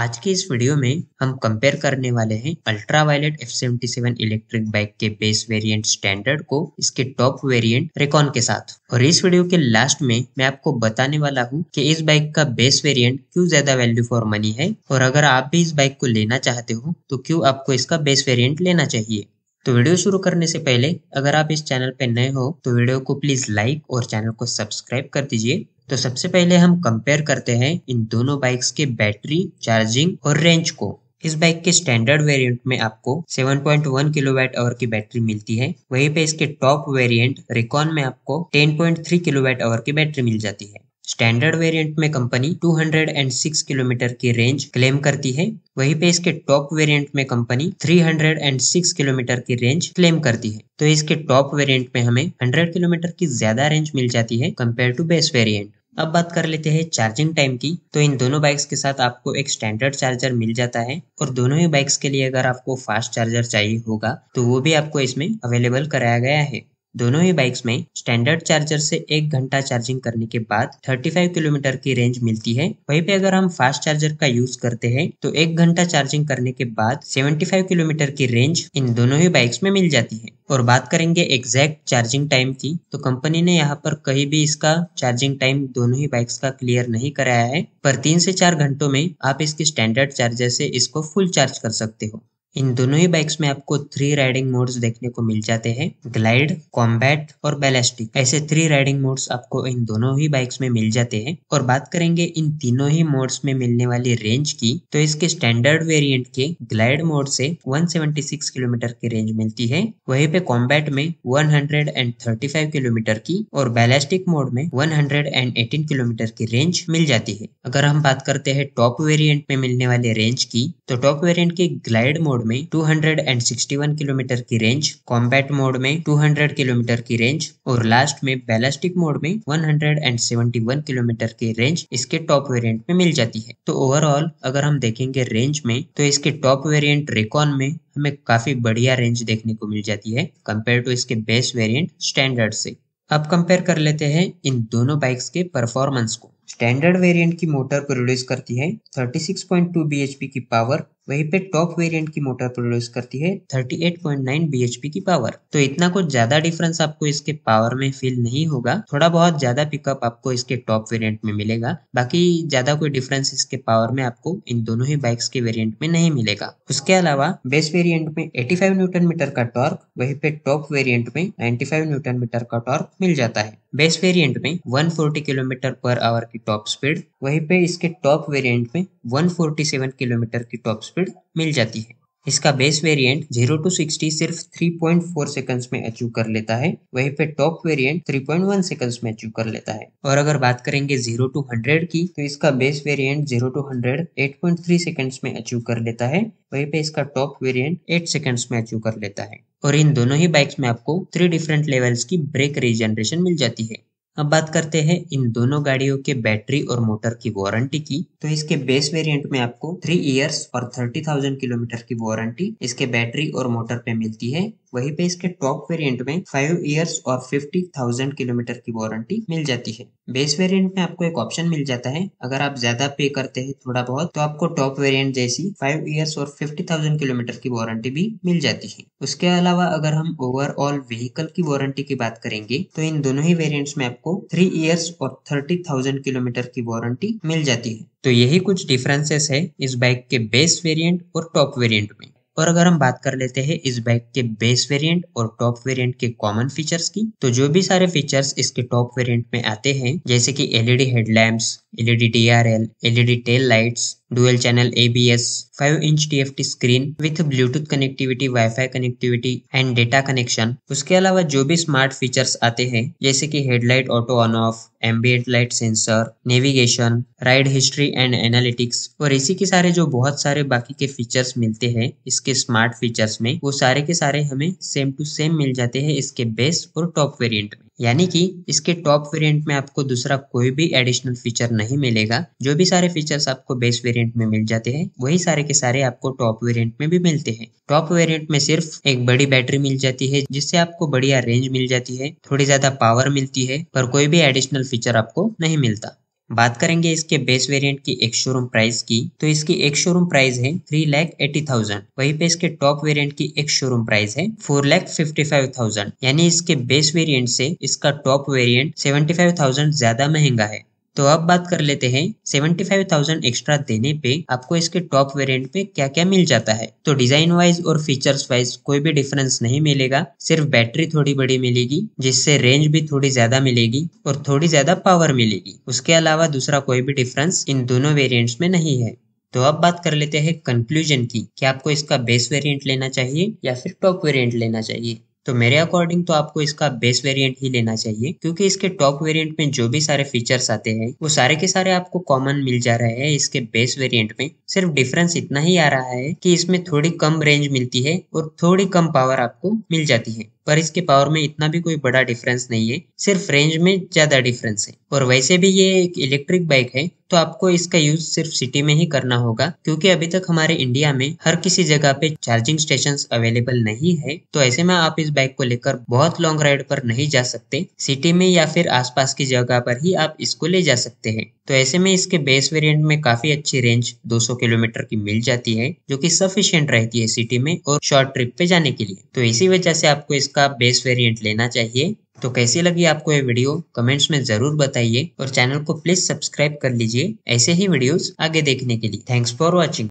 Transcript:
आज के इस वीडियो में हम कंपेयर करने वाले हैं ultra violet F seventy seven electric bike के बेस वेरिएंट स्टैंडर्ड को इसके टॉप वेरिएंट रेकॉन के साथ और इस वीडियो के लास्ट में मैं आपको बताने वाला हूँ कि इस बाइक का बेस वेरिएंट क्यों ज्यादा वैल्यू फॉर मनी है और अगर आप भी इस बाइक को लेना चाहते हो तो क्यों आपको इसका बेस वेरियंट लेना चाहिए तो वीडियो शुरू करने से पहले अगर आप इस चैनल पर नए हो तो वीडियो को प्लीज लाइक और चैनल को सब्सक्राइब कर दीजिए तो सबसे पहले हम कंपेयर करते हैं इन दोनों बाइक्स के बैटरी चार्जिंग और रेंज को इस बाइक के स्टैंडर्ड वेरिएंट में आपको 7.1 किलोवाट आवर की बैटरी मिलती है वहीं पे इसके टॉप वेरिएंट रिकॉन में आपको 10.3 किलोवाट आवर की बैटरी मिल जाती है स्टैंडर्ड वेरिएंट में कंपनी 206 किलोमीटर की रेंज क्लेम करती है वहीं पे इसके टॉप वेरिएंट में कंपनी 306 किलोमीटर की रेंज क्लेम करती है तो इसके टॉप वेरिएंट में हमें 100 किलोमीटर की ज्यादा रेंज मिल जाती है कंपेयर टू बेस वेरिएंट अब बात कर लेते हैं चार्जिंग टाइम की तो इन दोनों बाइक्स के साथ आपको एक स्टैंडर्ड चार्जर मिल जाता है और दोनों ही बाइक्स के लिए अगर आपको फास्ट चार्जर चाहिए होगा तो वो भी आपको इसमें अवेलेबल कराया गया है दोनों ही बाइक्स में स्टैंडर्ड चार्जर से एक घंटा चार्जिंग करने के बाद 35 किलोमीटर की रेंज मिलती है वहीं पे अगर हम फास्ट चार्जर का यूज करते हैं तो एक घंटा चार्जिंग करने के बाद 75 किलोमीटर की रेंज इन दोनों ही बाइक्स में मिल जाती है और बात करेंगे एग्जैक्ट चार्जिंग टाइम की तो कंपनी ने यहाँ पर कहीं भी इसका चार्जिंग टाइम दोनों ही बाइक्स का क्लियर नहीं कराया है पर तीन से चार घंटों में आप इसके स्टैंडर्ड चार्जर से इसको फुल चार्ज कर सकते हो इन दोनों ही बाइक्स में आपको थ्री राइडिंग मोड्स देखने को मिल जाते हैं ग्लाइड कॉम्बैट और बैलेस्टिक ऐसे थ्री राइडिंग मोड्स आपको इन दोनों ही बाइक्स में मिल जाते हैं और बात करेंगे इन तीनों ही मोड्स में मिलने वाली रेंज की तो इसके स्टैंडर्ड वेरिएंट के ग्लाइड मोड से 176 किलोमीटर की रेंज मिलती है वही पे कॉम्बैट में वन किलोमीटर की और बैलेस्टिक मोड में वन किलोमीटर की रेंज मिल जाती है अगर हम बात करते हैं टॉप वेरियंट में मिलने वाली रेंज की तो टॉप वेरियंट के ग्लाइड मोड मोड में 261 किलोमीटर की रेंज कॉम्बैट मोड में 200 किलोमीटर की रेंज और लास्ट में बैलिस्टिक मोड में 171 किलोमीटर की रेंज इसके टॉप वेरिएंट में मिल जाती है तो ओवरऑल अगर हम देखेंगे रेंज में तो इसके टॉप वेरिएंट रेकॉन में हमें काफी बढ़िया रेंज देखने को मिल जाती है कंपेयर टू इसके बेस वेरियंट स्टैंडर्ड से अब कंपेयर कर लेते हैं इन दोनों बाइक्स के परफॉर्मेंस को स्टैंडर्ड वेरिएंट की मोटर प्रोड्यूस करती है 36.2 bhp की पावर वहीं पे टॉप वेरिएंट की मोटर प्रोड्यूस करती है 38.9 bhp की पावर तो इतना कुछ ज्यादा डिफरेंस आपको इसके पावर में फील नहीं होगा थोड़ा बहुत ज्यादा पिकअप आपको इसके टॉप वेरिएंट में मिलेगा बाकी ज्यादा कोई डिफरेंस इसके पावर में आपको इन दोनों ही बाइक्स के वेरिएंट में नहीं मिलेगा उसके अलावा बेस वेरियंट में फाइव न्यूटन मीटर का टॉर्क वही पे टॉप वेरियंट में फाइव न्यूटन मीटर का टॉर्क मिल जाता है बेस वेरिएंट में 140 किलोमीटर पर आवर की टॉप स्पीड वहीं पे इसके टॉप वेरिएंट में 147 किलोमीटर की टॉप स्पीड स्पीड मिल जाती है इसका बेस वेरिएंट 0 टू 60 सिर्फ 3.4 सेकंड्स में अचीव कर लेता है वहीं पे टॉप वेरिएंट 3.1 सेकंड्स में अचीव कर लेता है और अगर बात करेंगे 0 टू 100 की तो इसका बेस वेरिएंट 0 टू 100 8.3 सेकंड्स में अचीव कर लेता है वहीं पे इसका टॉप वेरिएंट 8 सेकंड्स में अचीव कर लेता है और इन दोनों ही बाइक्स में आपको थ्री डिफरेंट लेवल्स की ब्रेक रीजनरेशन मिल जाती है अब बात करते हैं इन दोनों गाड़ियों के बैटरी और मोटर की वारंटी की तो इसके बेस वेरिएंट में आपको थ्री इयर्स और थर्टी थाउजेंड किलोमीटर की वारंटी इसके बैटरी और मोटर पे मिलती है वहीं पे इसके टॉप वेरिएंट में फाइव इयर्स और फिफ्टी थाउजेंड किलोमीटर की वारंटी मिल जाती है बेस वेरिएंट में आपको एक ऑप्शन मिल जाता है अगर आप ज्यादा पे करते हैं थोड़ा बहुत तो आपको टॉप वेरिएंट जैसी फाइव ईयर्स और फिफ्टी थाउजेंड किलोमीटर की वारंटी भी मिल जाती है उसके अलावा अगर हम ओवरऑल व्हीकल की वारंटी की बात करेंगे तो इन दोनों ही वेरियंट्स में आपको थ्री ईयर्स और थर्टी थाउजेंड किलोमीटर की वारंटी मिल जाती है तो यही कुछ डिफरेंसेस है इस बाइक के बेस वेरियंट और टॉप वेरियंट में और अगर हम बात कर लेते हैं इस बैग के बेस वेरिएंट और टॉप वेरिएंट के कॉमन फीचर्स की तो जो भी सारे फीचर्स इसके टॉप वेरिएंट में आते हैं जैसे कि LED headlamps LED DRL, LED tail lights, dual channel ABS, 5 inch TFT screen with Bluetooth connectivity wifi connectivity and data connection उसके अलावा जो भी स्मार्ट फीचर्स आते हैं जैसे कि headlight auto on off ambient light sensor navigation ride history and analytics और इसी के सारे जो बहुत सारे बाकी के फीचर्स मिलते हैं इसके स्मार्ट फीचर्स में वो सारे के सारे हमें सेम टू सेम मिल जाते हैं इसके बेस और टॉप वेरियंट में यानी कि इसके टॉप वेरिएंट में आपको दूसरा कोई भी एडिशनल फीचर नहीं मिलेगा जो भी सारे फीचर्स आपको बेस वेरिएंट में मिल जाते हैं वही सारे के सारे आपको टॉप वेरिएंट में भी मिलते हैं टॉप वेरिएंट में सिर्फ एक बड़ी बैटरी मिल जाती है जिससे आपको बढ़िया रेंज मिल जाती है थोड़ी ज्यादा पावर मिलती है पर कोई भी एडिशनल फीचर आपको नहीं मिलता बात करेंगे इसके बेस वेरिएंट की एक शोरूम प्राइस की तो इसकी एक शोरूम प्राइस है थ्री लैख एटी थाउजेंड वही पे इसके टॉप वेरिएंट की एक शोरूम प्राइस है four lakh fifty five thousand यानी इसके बेस वेरिएंट से इसका top variant seventy five thousand ज्यादा महंगा है तो अब बात कर लेते हैं 75,000 एक्स्ट्रा देने पे आपको इसके टॉप वेरिएंट पे क्या क्या मिल जाता है तो डिजाइन वाइज और फीचर्स वाइज कोई भी डिफरेंस नहीं मिलेगा सिर्फ बैटरी थोड़ी बड़ी मिलेगी जिससे रेंज भी थोड़ी ज्यादा मिलेगी और थोड़ी ज्यादा पावर मिलेगी उसके अलावा दूसरा कोई भी डिफरेंस इन दोनों वेरियंट्स में नहीं है तो अब बात कर लेते हैं कंक्लूजन की कि आपको इसका बेस वेरिएंट लेना चाहिए या फिर टॉप वेरिएंट लेना चाहिए तो मेरे अकॉर्डिंग तो आपको इसका बेस वेरिएंट ही लेना चाहिए क्योंकि इसके टॉप वेरिएंट में जो भी सारे फीचर्स आते हैं वो सारे के सारे आपको कॉमन मिल जा रहे हैं इसके बेस वेरिएंट में सिर्फ डिफरेंस इतना ही आ रहा है कि इसमें थोड़ी कम रेंज मिलती है और थोड़ी कम पावर आपको मिल जाती है पर इसके पावर में इतना भी कोई बड़ा डिफरेंस नहीं है सिर्फ रेंज में ज़्यादा डिफरेंस है और वैसे भी ये एक इलेक्ट्रिक बाइक है तो आपको इसका यूज सिर्फ सिटी में ही करना होगा क्योंकि अभी तक हमारे इंडिया में हर किसी जगह पे चार्जिंग स्टेशन अवेलेबल नहीं है तो ऐसे में आप इस बाइक को लेकर बहुत लॉन्ग राइड पर नहीं जा सकते सिटी में या फिर आसपास की जगह पर ही आप इसको ले जा सकते हैं तो ऐसे में इसके बेस वेरिएंट में काफी अच्छी रेंज 200 किलोमीटर की मिल जाती है जो कि सफिशियंट रहती है सिटी में और शॉर्ट ट्रिप पे जाने के लिए तो इसी वजह से आपको इस इसका बेस वेरिएंट लेना चाहिए तो कैसी लगी आपको ये वीडियो कमेंट्स में जरूर बताइए और चैनल को प्लीज सब्सक्राइब कर लीजिए ऐसे ही वीडियोस आगे देखने के लिए थैंक्स फॉर वाचिंग